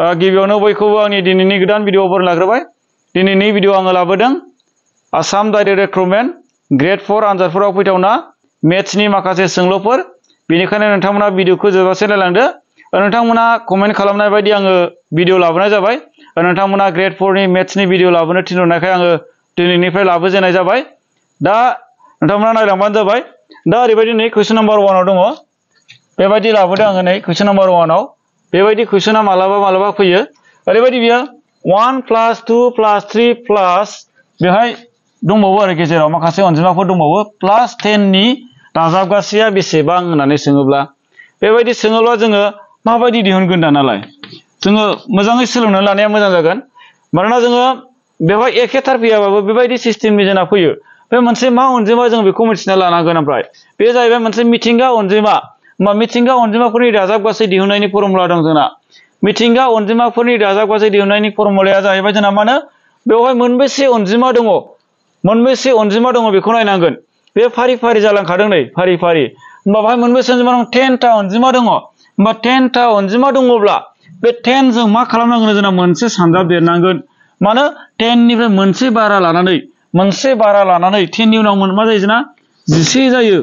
Uh, गिबियावनो बयखौबो आंनि दिनैनि गोदान भिडिअ बर लाग्रोबाय दिनैनि भिडिअ आङो लाबोदों Assam direct recruitment grade four आनजादफोराव फैथावना मेथ्सनि माखासे सोंलुफोर बेनिखायनो नोंथांमोना भिडिअखौ जोबासे नायलांदो नोंथांमोना कमेन्ट खालामनाय बायदि आङो भिडिअ लाबोनाय जाबाय नोंथांमोना ग्रेड फरनि मेथ्सनि भिडिअ लाबोनो थिनहरनायखाय आङो दिनैनिफ्राय लाबोजेननाय जाबाय दा नोंथांमोना नायलांबानो जाबाय दा ओरैबायदि नै कुइसन नाम्बार वानाव दङ बेबायदि लाबोदों आङो नै कुइसन नाम्बार वानाव बेबायदि कुइसना मालाबा मालाबा फैयो ओरैबायदि बियो 1 प्लस 2 प्लस 3 प्लस बेहाय दंबावो आरो गेजेराव माखासे अनजिमाफोर दंबावो प्लस प्लास टेननि दाजाबगासेया बेसेबां होननानै सोङोब्ला बेबायदि सोङोब्ला जोङो माबायदि दिहुनगोन दानालाय जोङो मोजाङै सोलोंनानै लानाया मोजां जागोन मानोना जोङो बेवहाय एखेथार फैयाबाबो बेबायदि सिस्टेमनि जोंना फैयो बे मोनसे मा अनजिमा जों बेखौ मिथिना लानांगोन ओमफ्राय बे जाहैबाय मोनसे मिथिंगा अनजिमा होमबा मिथिंगा अनजिमाफोरनि दाजाबगासै दिहुननायनि फर्मुला दं जोंना मिथिंगा अनजिमाफोरनि दाजाबगासै दिहुननायनि फर्मुलाया जाहैबाय जोंना मा होनो बेवहाय मोनबेसे अनजिमा दङ मोनबेसे अनजिमा दङ बेखौ नायनांगोन बे फारि फारि जालांखादों नै फारि फारि होमबा बाहाय मोनबेसे अनजिमा दं टेनथा अनजिमा दङ होमबा टेनथा अनजिमा दङब्ला बे टेनजों मा खालामनांगोन जोंना मोनसे सानजाब देरनांगोन मानो टेननिफ्राय मोनसे बारा लानानै मोनसे बारा लानानै टेननि उनाव मा जायो जोंना जिसे जायो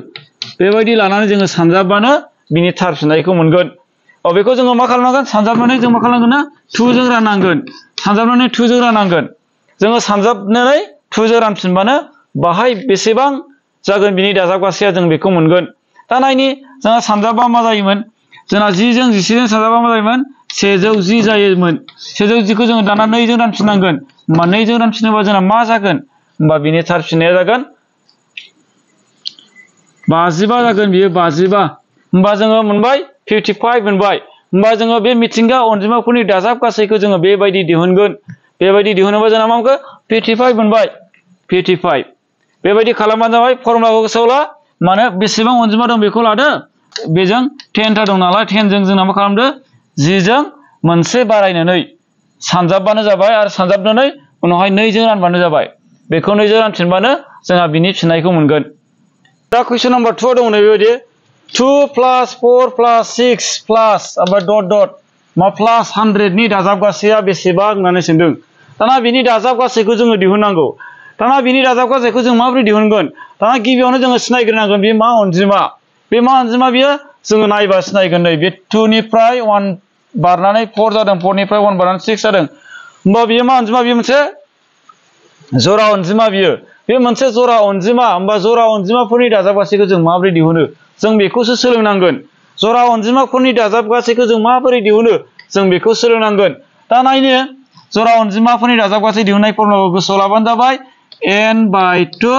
बेबायदि लानानै जोङो सानजाबानो बिनि थार फिननायखौ मोनगोन अ बेखौ जोङो मा खालामनांगोन सानजाबनानै जों मा खालामनांगोन ना टुजों राननांगोन सानजाबनानै टुजों राननांगोन जोङो सानजाबनानै टुजों रानफिनबानो बाहाय बेसेबां जागोन बिनि दाजाबगासेया जों बेखौ मोनगोन दा नायनि जोंहा सानजाबा मा जायोमोन जोंना जिजों जिसेजों सानजाबा मा जायोमोन सेजौ जि जायोमोन सेजौ जिखौ जोङो दाना नैजों रानफिननांगोन होमबा नैजों रानफिनोबा जोंना मा जागोन होमबा बिनि थार फिननाया जागोन बाजिबा जागोन बियो बाजिबा होमबा जोङो मोनबाय फिफ्टि फाइभ मोनबाय होमबा जोङो बे मिथिंगा अनजिमाफोरनि दाजाब गासैखौ जोङो बेबायदि दिहुनगोन बेबायदि दिहुनोबा जोंना मा मोनखो फिफ्टि फाइभ मोनबाय फिफ्टि फाइभ बेबायदि खालामबानो जाबाय फर्मुलाखौ गोसोआव ला मानो बेसेबां अनजिमा दं बेखौ लादो बेजों टेनथा दं नालाय टेनजों जोंना मा खालामदो जिजों मोनसे बारायनानै सानजाबबानो जाबाय आरो सानजाबनानै उनावहाय नैजों रानबानो जाबाय बेखौ नैजों रानफिनबानो जोंहा बिनि फिननायखौ मोनगोन दा कुइसन नाम्बार टुआव दङ नैबेबायदि 2 plus 4 plus 6 plus ओमफ्राय डट डट मा प्लास हान्ड्रेडनि दाजाब गासैया बेसेबां होननानै सोंदों दाना बिनि दाजाब गासैखौ जोङो दिहुननांगौ दाना बिनि दाजाब गासैखौ जों माबोरै दिहुनगोन दाना गिबियावनो जोङो सिनायग्रोनांगोन बे मा अनजिमा बे मा अनजिमा बियो जोङो नायबा सिनायगोन नै बे टुनिफ्राय वान बारनानै फर जादों फरनिफ्राय मा अनजिमा बियो जरा अंजिमा जरा अंजिमा होमबा जरा अनजिमाफोरनि दाजाब गासैखौ जों माबोरै जों बेखौसो सोलोंनांगोन जरा अनजिमाफोरनि दाजाब गासैखौ जों माबोरै दिहुनो जों बेखौ सोलोंनांगोन दा नायनो जरा अनजिमाफोरनि दाजाब गासै दिहुननाय फर्मुलाखौ गोसोआव लाबानो जाबाय n by two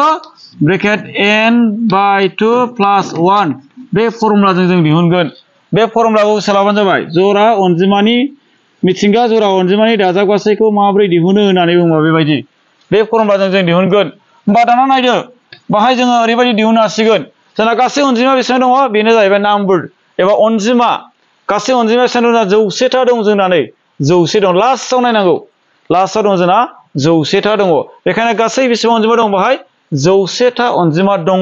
bracket n by two plus one बे फर्मुलाजों जों दिहुनगोन बे फर्मुलाखौ गोसो लाबानो जाबाय जरा अनजिमानि मिथिंगा जरा अनजिमानि दाजाब गासैखौ माबोरै दिहुनो होननानै बुङोबा बेबायदि बे फर्मुलाजों जों दिहुनगोन होमबा दाना नायदो बाहाय जोङो ओरैबायदि दिहुननो हासिगोन जोंना गासै अनजिमा बेसेबां दङ बेनो जाहैबाय नाम्बार एबा अनजिमा गासै अनजिमा बेसेबां दं जोंना जौसेथा दं जोंना नै जौसे दं लास्टआव नायनांगौ लास्टआव दं जोंना जौसेथा दङ बेखायनो गासै बेसेबां अनजिमा दं बाहाय जौसेथा अनजिमा दङ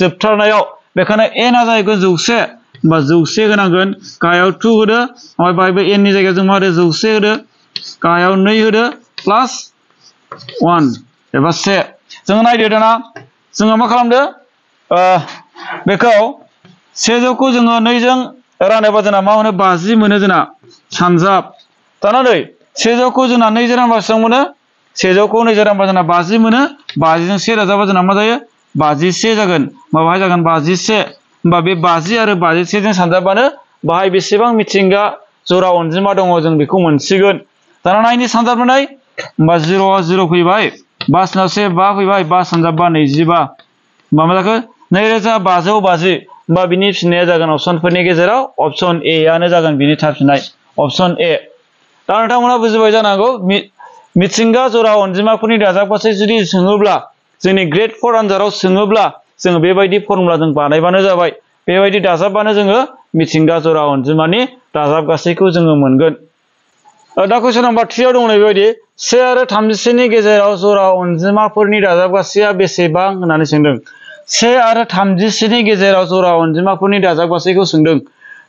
जोबथारनायाव बेखायनो एनआ जाहैगोन जौसे होमबा जौसे होनांगोन गाहायाव टु होदो ओमफ्राय बाहायबो एननि जायगायाव जों मा होदो जौसे होदो गाहायाव नै होदो प्लास वान एबा से जों नायदो दाना जोङो मा खालामदो बेखौ सेजौखौ जोङो नैजों रानोबा जोंना मा मोनो बाजि मोनो जोंना सानजाब दाना नै सेजौखौ जोंना नैजों रानबा बेसेबां मोनो सेजौखौ नैजों रानबा जोंना बाजि मोनो बाजिजों से रोजाबा जोंना मा जायो बाजिसे जागोन माबाहाय जागोन बाजिसे होमबा बे बाजि आरो बाजिसेजों सानजाबानो बाहाय बेसेबां मिथिंगा जरा अनजिमा दङ जों बेखौ मोनसिगोन दाना नायनि सानजाबनानै होमबा जिर'आ जिर' फैबाय बा सानाव से बा फैबाय बा सानजाबा नैजिबा माबाखौ नैरोजा बाजौ बाजि होमबा बिनि फिननाया जागोन गेजेराव अपसन ए आनो जागोन बिनि थाफिननाय ए ना नोंथांमोना जानको जानांगौ मिथिंगा जरा अनजिमाफोरनि दाजाबगासै जुदि सोङोब्ला जोंनि ग्रेड फर आनजादाव सोङोब्ला जोङो बेबायदि फर्मुला जों बानायबानो जाबाय बेबायदि दाजाबबानो जोङो मिथिंगा जरा अनजिमानि दाजाब जोङो मोनगोन दा कुइसन नाम्बार थ्रियाव दङ बेबायदि से आरो थामजिसेनि गेजेराव जरा अनजिमाफोरनि दाजाब गासैया बेसेबां होननानै सोंदों से आरो थामजिसेनि गेजेराव जरा अनजिमाफोरनि दाजाबगासैखौ सोंदों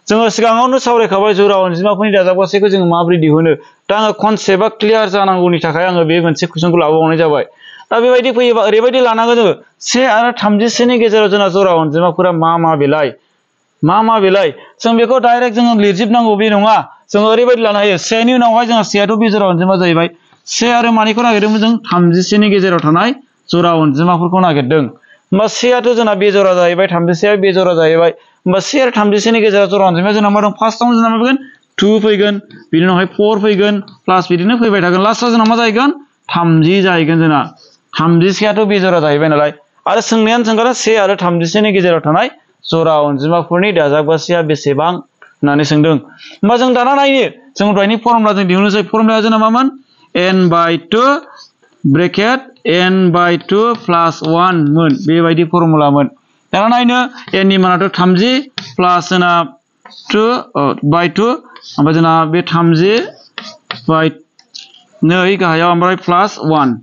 जोङो सिगाङावनो सावरायखाबाय जरा अनजिमाफोरनि दाजाबगासैखौ जोङो माबोरै दिहुनो दा आङो कनसेप्टआ क्लियार जानांगौनि थाखाय आङो बे मोनसे कुइसनखौ लाबोबावनाय जाबाय दा बेबायदि फैयोबा ओरैबायदि लानांगोन जोङो से आरो थामजिसेनि गेजेराव जोंना जरा अनजिमाफोरा मा मा बेलाय मा मा बेलाय जों बेखौ डाइरेक्ट जोङो लिरजोबनांगौ बे नङा जोङो ओरैबायदि लानो हायो सेनि उनावहाय जोंहा सेयाथ' बे जरा अनजिमा जाहैबाय से आरो मानिखौ नागिरदोंमोन जों थामजिसेनि गेजेराव थानाय जरा अनजिमाफोरखौ नागिरदों होमबा सेयाथ' जोंना बे जरा जाहैबाय थामजिसेया बे जरा जाहैबाय होमबा से आरो थामजिसेनि गेजेराव जरा अनजिमाया जोंना मा दं फार्स्टआवनो जोंना मा फैगोन टु फैगोन बिनि उनावहाय फर फैगोन प्लास बिदिनो फैबाय थागोन लास्टआव जोंना मा जाहैगोन थामजि जाहैगोन जोंना थामजिसेयाथ' बे जरा जाहैबाय नालाय आरो सोंनायानो सोंगोन से आरो थामजिसेनि गेजेराव थानाय जरा अनजिमाफोरनि दाजाबगासेया बेसेबां होननानै सोंदों होमबा जों दाना नायनि जों दहायनि फर्मुला जों दिहुननोसै फर्मुलाया जोंना मामोन n by two bracket n by 2 plus 1 मोन बेबायदि फर्मुला मोन दाना नायनो n नि मानाथ' 30 plus ना 2 by 2 ओमफ्राय जोंना बे 30 by 2 गाहायाव ओमफ्राय plus 1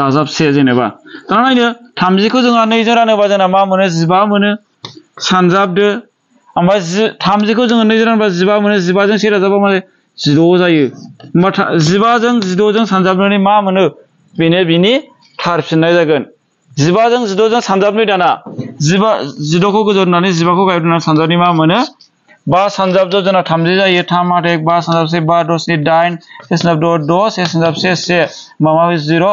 दाजाब से जेनेबा दाना नायनो 30 खौ जोंहा 2 जों रानोबा जोंना मा मोनो 15 मोनो सानजाबदो ओमफ्राय 30 खौ जोङो 2 जों रानोबा 15 मोनो 15 जों सेरजाबा मा 16 जायो ओमफ्राय 15 जों 16 जों सानजाबनानै मा मोनो बेनो बिनि थार फिननाय जागोन जिबाजों जिद'जों सानजाबनि दाना जिबा जिद'खौ गोजौ दोननानै जिबाखौ गाहायाव दोननानै सानजाबनि मा मोनो बा सानजाब द' जोंना थामजि जायो थाम आठ एक बा सानजाब से बा द' दाइन से सानजाब द' द' से सानजाब से से माबा जिर'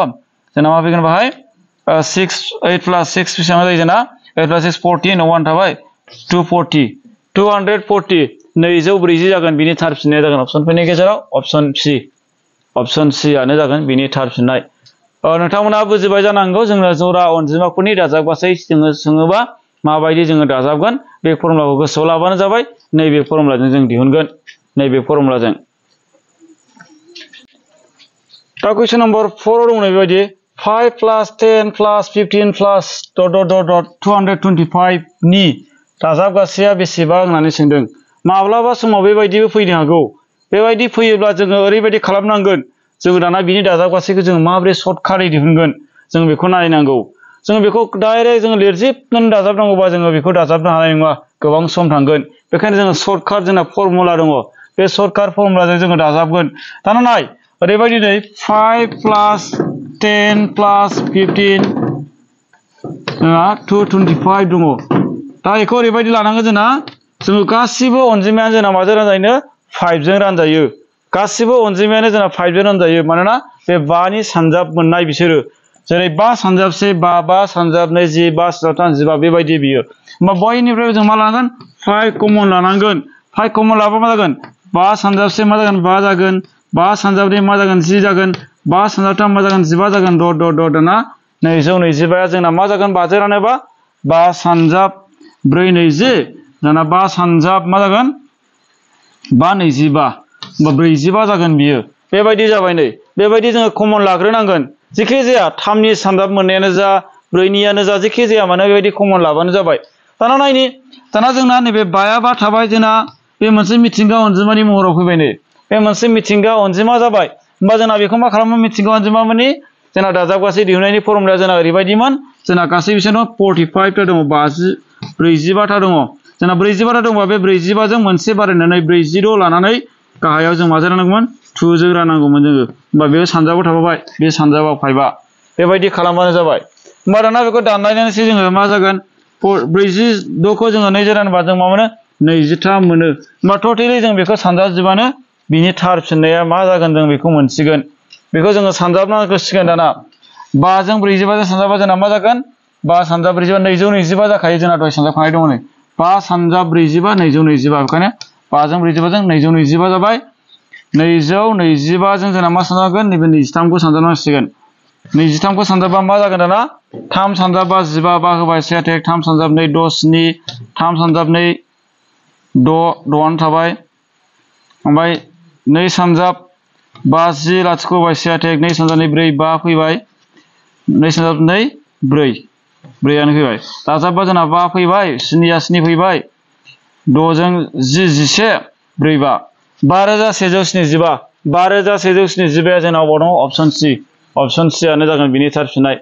जोंना मा फैगोन बाहाय सिक्स ओइट प्लास सिक्स बेसेबां जायो जोंना ओइट प्लास सिक्स फर्टिन वान थाबाय two forty two hundred forty नैजौ ब्रैजि जागोन बिनि थार फिननाया जागोन अपसनफोरनि गेजेराव अपसन सि अपसन सियानो जागोन बिनि थार फिननाय नोंथांमोना बुजिबाय जानांगौ जोंनो जरा अनजिमाफोरनि दाजाबगासै जोङो सोङोबा माबायदि जोङो दाजाबगोन बे फर्मुलाखौ गोसोआव लाबानो जाबाय नैबे फर्मुलाजों जों दिहुनगोन नैबे फर्मुलाजों दा कुइसन नम्बर फर दङ बेबायदि five plus ten plus fifteen plus dot dot dot dot two hundred twenty फाइभनि दाजाबगासेया बेसेबां होननानै सोंदों माब्लाबा समाव बेबायदिबो फैनो हागौ बेबायदि फैयोब्ला जोङो ओरैबायदि खालामनांगोन जोङो दाना बिनि दाजाब गासैखौ जोङो माबोरै सर्ट खारै दिहुनगोन जों बेखौ नायनांगौ जोङो बेखौ डाइरेक्ट जोङो लिरजोबनानै दाजाबनांगौबा जोङो बेखौ दाजाबनो हानाय नङा गोबां सम थांगोन बेखायनो जोङो सर्ट जोंना फर्मुला दङ बे सर्ट फर्मुलाजों जोङो दाजाबगोन दाना नाय ओरैबायदि नै five plus ten plus fifteen जोंहा टु टुवेन्टि फाइभ दङ दा बेखौ ओरैबायदि लानांगोन जोंना जोङो गासिबो अनजिमायानो जोंना माजों रानजायोनो फाइभजों रानजायो गासिबो अनजिमायानो जोंना फाइभजनानो जायो मानोना बे बानि सानजाब मोननाय बिसोरो जेरै बा सानजाब से बा बा सानजाब नै जि बा सानजाब थाम जिबा मा लानांगोन फाइभ कमन लानांगोन फाइभ कमन लाबा मा जगन बा सानजाब से मा जागोन बा जगन बा सानजाब नै मा जगन जी जगन बा सानजाब मा जागोन जिबा जागोन द' द' द' दाना नैजौ नैजिबाया जोंना मा जगन बाजेरानोबा बा सानजाब ब्रै नैजि दाना बा सानजाब मा जागोन बा नैजिबा ब्रैजिबा जागोन बियो बेबायदि जाबाय नै बेबायदि जोङो कमन लाग्रोनांगोन जेखि जाया थामनि सानदाब मोननायानो जा ब्रैनियानो जा जिखि जाया मानो बेबायदि कमन लाबानो जाबाय दाना नायनि दाना जोंना नैबे बायाबा थाबाय जोंना बे मोनसे मिथिंगा अनजिमानि महराव फैबाय नै बे मोनसे मिथिंगा अनजिमा जाबाय होमबा जोंना बेखौ मा खालामो मिथिंगा अनजिमा मानि जोंना दाजाबगासै दिहुननायनि फर्मुलाया जोंना ओरैबायदिमोन जोंना गासै बिसोरनाव फर्टिफाइभथा दङ बाजि ब्रैजिबाथा दङ जोंना ब्रैजिबाथा दंबा बे ब्रैजिबाजों मोनसे बारायनानै ब्रैजिद' लानानै गाहायाव जों मा जानांगौमोन टुजों राननांगौमोन जोङो होमबा बे सानजाबाव थाफाबाय बे सानजाबाव फाइभआ बेबायदि खालामबानो जाबाय होमबा दाना बेखौ दानलायनानैसो जोङो मा जागोन ब्रैजिद'खौ जोङो नैजों रानबा जों मा मोनो नैजिथाम मोनो होमबा टटेलि जों बेखौ सानजाजोबानो बिनि थार फिननाया मा जागोन जों बेखौ मोनसिगोन बेखौ जोङो सानजाबनांसिगोन दाना बाजों ब्रैजिबाजों सानजाबा जोंना मा जागोन बा सानजा ब्रैजिबा नैजौ नैजिबा जाखायो जोंना दहाय सानजाबखानाय दङ नै बा सानजा ब्रैजिबा नैजौ नैजिबा बेखायनो बाजों ब्रैजिबाजों नैजौ नैजिबा जाबाय नैजौ नैजिबाजों जोंना मा सानजागोन नैबे नैजिथामखौ सानजानांसिगोन नैजिथामखौ सानजाबा मा जागोन दाना थाम सानजाबा जिबा बा होबाय से टेक थाम सानजाब नै द' स्नि थाम सानजाब नै द' द'आनो थाबाय ओमफ्राय नै सानजाब बाजि लाथिख' होबाय से टेक नै सानजाब नै ब्रै बा फैबाय नै सानजाब ब्रै ब्रैयानो फैबाय दाजाबबा जोंना बा फैबाय स्निया स्नि फैबाय दोजों जि जिसे ब्रैबा बा रोजा सेजौ स्निजिबा बा रोजा सेजौ स्निजिबाया जोंनाव अबाव दङ अपसन सि अपसन सियानो जागोन बिनि थार फिननाय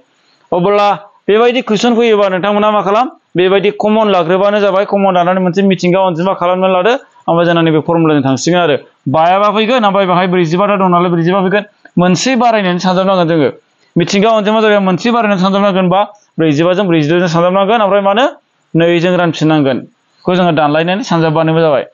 अब्ला बेबायदि कुइसन फैयोबा नोंथांमोना मा खालाम बेबायदि कमन लाग्रोबानो जाबाय कमन लानानै मोनसे मिथिंगा अनजिमा खालामनानै लादो ओमफ्राय जोंना नैबे फर्मुलाजों थांसिगोन आरो बायाबा फैगोन ओमफ्राय बाहाय ब्रैजिबाथा दं नालाय ब्रैजिबा फैगोन मोनसे बारायनानै सानजाबनांगोन जोङो मिथिंगा अनजिमा जाबाय मोनसे बारायनानै सानजाबनांगोन बा ब्रैजिबाजों ब्रैजिद'जों सानजाबनांगोन ओमफ्राय मानो नैजों रानफिननांगोन खौ जोङो दानलायनानै सानजाब बानायबो जाबाय